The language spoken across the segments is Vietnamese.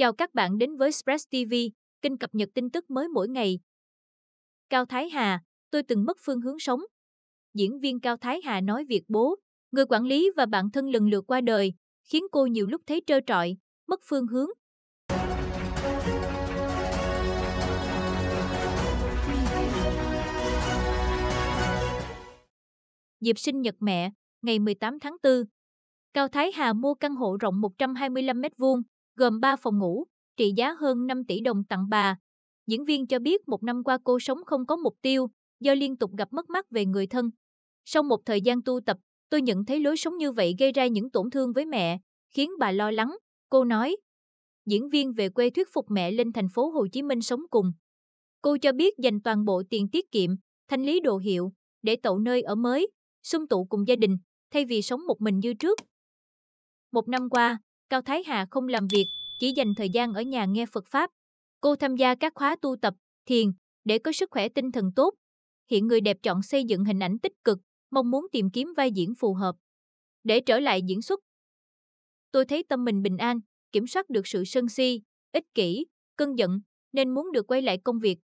Chào các bạn đến với Express TV, kênh cập nhật tin tức mới mỗi ngày. Cao Thái Hà, tôi từng mất phương hướng sống. Diễn viên Cao Thái Hà nói việc bố, người quản lý và bạn thân lần lượt qua đời, khiến cô nhiều lúc thấy trơ trọi, mất phương hướng. Dịp sinh nhật mẹ, ngày 18 tháng 4, Cao Thái Hà mua căn hộ rộng 125 m2 gồm 3 phòng ngủ, trị giá hơn 5 tỷ đồng tặng bà. Diễn viên cho biết một năm qua cô sống không có mục tiêu, do liên tục gặp mất mát về người thân. Sau một thời gian tu tập, tôi nhận thấy lối sống như vậy gây ra những tổn thương với mẹ, khiến bà lo lắng, cô nói. Diễn viên về quê thuyết phục mẹ lên thành phố Hồ Chí Minh sống cùng. Cô cho biết dành toàn bộ tiền tiết kiệm, thanh lý đồ hiệu, để tậu nơi ở mới, xung tụ cùng gia đình, thay vì sống một mình như trước. Một năm qua, Cao Thái Hà không làm việc, chỉ dành thời gian ở nhà nghe Phật Pháp. Cô tham gia các khóa tu tập, thiền, để có sức khỏe tinh thần tốt. Hiện người đẹp chọn xây dựng hình ảnh tích cực, mong muốn tìm kiếm vai diễn phù hợp. Để trở lại diễn xuất, tôi thấy tâm mình bình an, kiểm soát được sự sân si, ích kỷ, cơn giận, nên muốn được quay lại công việc.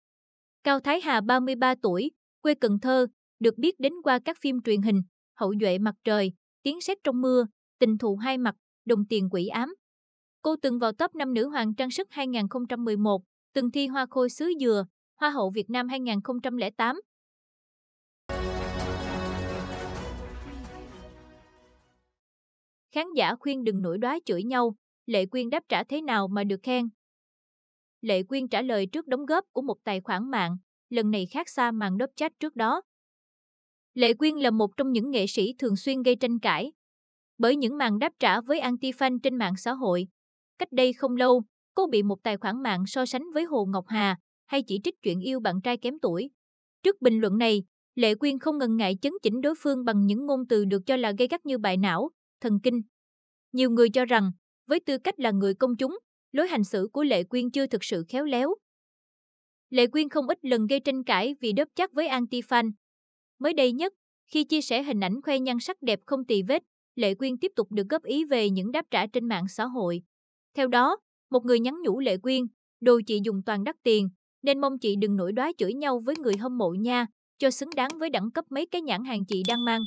Cao Thái Hà 33 tuổi, quê Cần Thơ, được biết đến qua các phim truyền hình, hậu duệ mặt trời, tiếng sét trong mưa, tình thù hai mặt, đồng tiền quỷ ám. Cô từng vào top 5 nữ hoàng trang sức 2011, từng thi hoa khôi xứ dừa, hoa hậu Việt Nam 2008. Khán giả khuyên đừng nổi đoá chửi nhau, Lệ Quyên đáp trả thế nào mà được khen. Lệ Quyên trả lời trước đóng góp của một tài khoản mạng, lần này khác xa màn đốp chat trước đó. Lệ Quyên là một trong những nghệ sĩ thường xuyên gây tranh cãi, bởi những màn đáp trả với anti-fan trên mạng xã hội. Cách đây không lâu, cô bị một tài khoản mạng so sánh với Hồ Ngọc Hà hay chỉ trích chuyện yêu bạn trai kém tuổi. Trước bình luận này, Lệ Quyên không ngần ngại chấn chỉnh đối phương bằng những ngôn từ được cho là gây gắt như bại não, thần kinh. Nhiều người cho rằng, với tư cách là người công chúng, lối hành xử của Lệ Quyên chưa thực sự khéo léo. Lệ Quyên không ít lần gây tranh cãi vì đớp chắc với anti-fan. Mới đây nhất, khi chia sẻ hình ảnh khoe nhan sắc đẹp không tì vết, Lệ Quyên tiếp tục được góp ý về những đáp trả trên mạng xã hội. Theo đó, một người nhắn nhủ Lệ Quyên, đồ chị dùng toàn đắt tiền, nên mong chị đừng nổi đóa chửi nhau với người hâm mộ nha, cho xứng đáng với đẳng cấp mấy cái nhãn hàng chị đang mang.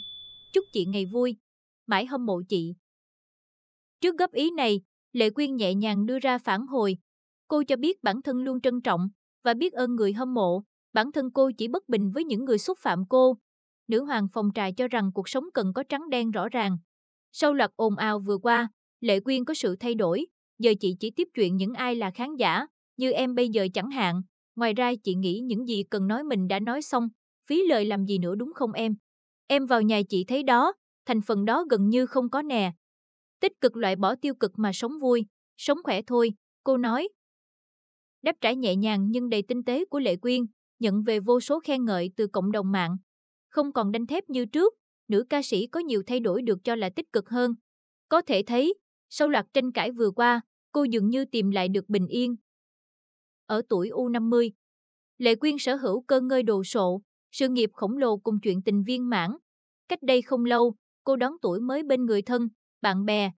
Chúc chị ngày vui, mãi hâm mộ chị. Trước góp ý này, Lệ Quyên nhẹ nhàng đưa ra phản hồi. Cô cho biết bản thân luôn trân trọng và biết ơn người hâm mộ, bản thân cô chỉ bất bình với những người xúc phạm cô. Nữ hoàng phòng trà cho rằng cuộc sống cần có trắng đen rõ ràng, sau loạt ồn ào vừa qua, Lệ Quyên có sự thay đổi, giờ chị chỉ tiếp chuyện những ai là khán giả, như em bây giờ chẳng hạn. Ngoài ra chị nghĩ những gì cần nói mình đã nói xong, phí lời làm gì nữa đúng không em? Em vào nhà chị thấy đó, thành phần đó gần như không có nè. Tích cực loại bỏ tiêu cực mà sống vui, sống khỏe thôi, cô nói. Đáp trả nhẹ nhàng nhưng đầy tinh tế của Lệ Quyên, nhận về vô số khen ngợi từ cộng đồng mạng. Không còn đanh thép như trước, nữ ca sĩ có nhiều thay đổi được cho là tích cực hơn. Có thể thấy, sau loạt tranh cãi vừa qua, cô dường như tìm lại được bình yên. Ở tuổi U50, Lệ Quyên sở hữu cơ ngơi đồ sộ, sự nghiệp khổng lồ cùng chuyện tình viên mãn. Cách đây không lâu, cô đón tuổi mới bên người thân, bạn bè.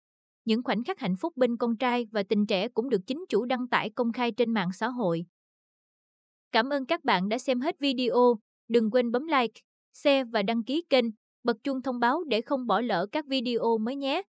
Những khoảnh khắc hạnh phúc bên con trai và tình trẻ cũng được chính chủ đăng tải công khai trên mạng xã hội. Cảm ơn các bạn đã xem hết video. Đừng quên bấm like, share và đăng ký kênh bật chuông thông báo để không bỏ lỡ các video mới nhé.